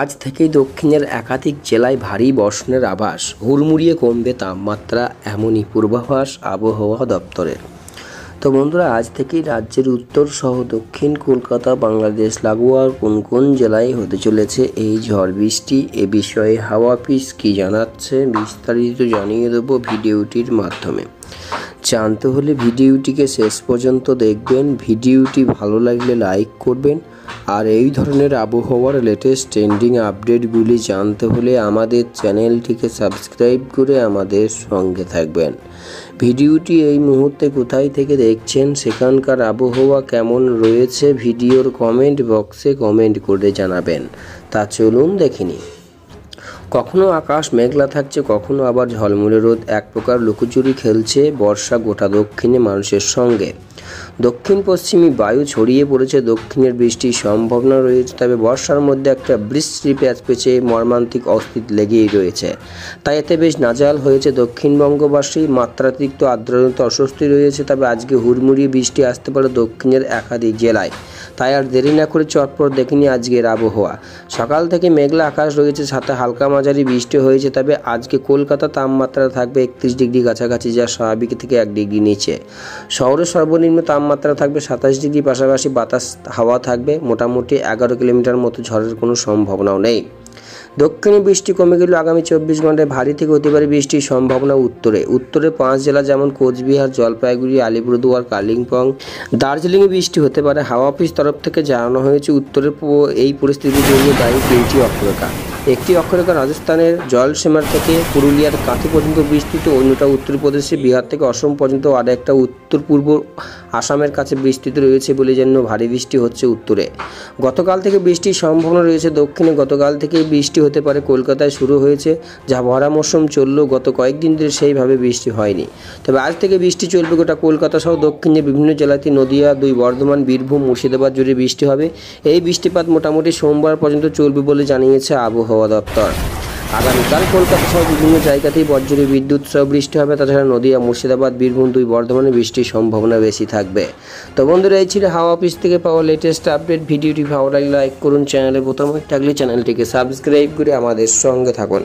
আজ থেকেই দক্ষিণের একাধিক জেলায় ভারী বর্ষণের আভাস হুড়মুড়িয়ে কমবে তাপমাত্রা এমনই পূর্বাভাস আবহাওয়া দপ্তরের তো বন্ধুরা আজ থেকেই রাজ্যের উত্তর সহ দক্ষিণ কলকাতা বাংলাদেশ লাগোয়ার কোন কোন জেলায় হতে চলেছে এই ঝড় বৃষ্টি এ বিষয়ে হাওয়া পিস কী জানাচ্ছে বিস্তারিত জানিয়ে দেবো ভিডিওটির মাধ্যমে জানতে হলে ভিডিওটিকে শেষ পর্যন্ত দেখবেন ভিডিওটি ভালো লাগলে লাইক করবেন আর এই ধরনের আবহাওয়ার লেটেস্ট ট্রেন্ডিং আপডেটগুলি জানতে হলে আমাদের চ্যানেলটিকে সাবস্ক্রাইব করে আমাদের সঙ্গে থাকবেন ভিডিওটি এই মুহূর্তে কোথায় থেকে দেখছেন সেখানকার আবহাওয়া কেমন রয়েছে ভিডিওর কমেন্ট বক্সে কমেন্ট করে জানাবেন তা চলুন দেখিনি কখনো আকাশ মেঘলা থাকছে কখনো আবার ঝলমুলে রোদ এক প্রকার লুকোচুরি খেলছে বর্ষা গোটা দক্ষিণে মানুষের সঙ্গে দক্ষিণ পশ্চিমী বায়ু ছড়িয়ে পড়েছে দক্ষিণের বৃষ্টির সম্ভাবনা রয়েছে তবে বর্ষার মধ্যে একটা বৃষ্টি প্যাচ পেঁচে মর্মান্তিক অস্তিত লেগেই রয়েছে তাই এতে বেশ নাজাল হয়েছে দক্ষিণবঙ্গবাসী মাত্রাতিরিক্ত আর্দ্রতা অস্বস্তি রয়েছে তবে আজকে হুড়মুড়িয়ে বৃষ্টি আসতে পারে দক্ষিণের একাধিক জেলায় তাই আর দেরি না করে চটপট দেখিনি আজকের আবহাওয়া সকাল থেকে মেঘলা আকাশ রয়েছে সাথে হালকা মাঝারি বৃষ্টি হয়েছে তবে আজকে কলকাতা তাপমাত্রা থাকবে একত্রিশ ডিগ্রি কাছাকাছি যা স্বাভাবিক থেকে এক ডিগ্রি নিচে শহরের সর্বনিম্ন তাপমাত্রা থাকবে সাতাশ ডিগ্রি পাশাপাশি বাতাস হাওয়া থাকবে মোটামুটি এগারো কিলোমিটার মতো ঝড়ের কোনো সম্ভাবনাও নেই দক্ষিণে বৃষ্টি কমে গেলেও আগামী চব্বিশ ঘন্টায় ভারী থেকে হতে পারে বৃষ্টির সম্ভাবনা উত্তরে উত্তরে পাঁচ জেলা যেমন কোচবিহার জলপাইগুড়ি আলিপুরদুয়ার কালিম্পং দার্জিলিংয়ে বৃষ্টি হতে পারে হাওয়া অফিস তরফ থেকে জানানো হয়েছে উত্তরে এই পরিস্থিতির জন্য দায়ী তিনটি অপ্রকার একটি অক্ষরেখা রাজস্থানের জলসীমার থেকে পুরুলিয়ার কাঁথি পর্যন্ত বিস্তৃত অন্যটা উত্তরপ্রদেশে বিহার থেকে অসম পর্যন্ত আর একটা উত্তর পূর্ব আসামের কাছে বিস্তৃত রয়েছে বলে জন্য ভারী বৃষ্টি হচ্ছে উত্তরে গতকাল থেকে বৃষ্টির সম্ভাবনা রয়েছে দক্ষিণে গতকাল থেকে বৃষ্টি হতে পারে কলকাতায় শুরু হয়েছে যা ভরা মৌসুম চললেও গত কয়েকদিন ধরে সেইভাবে বৃষ্টি হয়নি তবে আজ থেকে বৃষ্টি চলবে গোটা কলকাতা সহ দক্ষিণে বিভিন্ন জেলাতে নদিয়া দুই বর্ধমান বীরভূম মুর্শিদাবাদ জুড়ে বৃষ্টি হবে এই বৃষ্টিপাত মোটামুটি সোমবার পর্যন্ত চলবে বলে জানিয়েছে আবহাওয়া আবহাওয়া দপ্তর আগামীকাল কলকাতা সহ বিভিন্ন জায়গাতেই বজ্রী বিদ্যুৎ সহ বৃষ্টি হবে তাছাড়া নদীয়া মুর্শিদাবাদ বীরভূম দুই বর্ধমানে বৃষ্টির সম্ভাবনা বেশি থাকবে তো বন্ধুরা এই ছিল হাওয়া অফিস থেকে পাওয়া লেটেস্ট আপডেট ভিডিওটি ভালো লাগলে লাইক করুন চ্যানেলে প্রথম থাকলে চ্যানেলটিকে সাবস্ক্রাইব করে আমাদের সঙ্গে থাকুন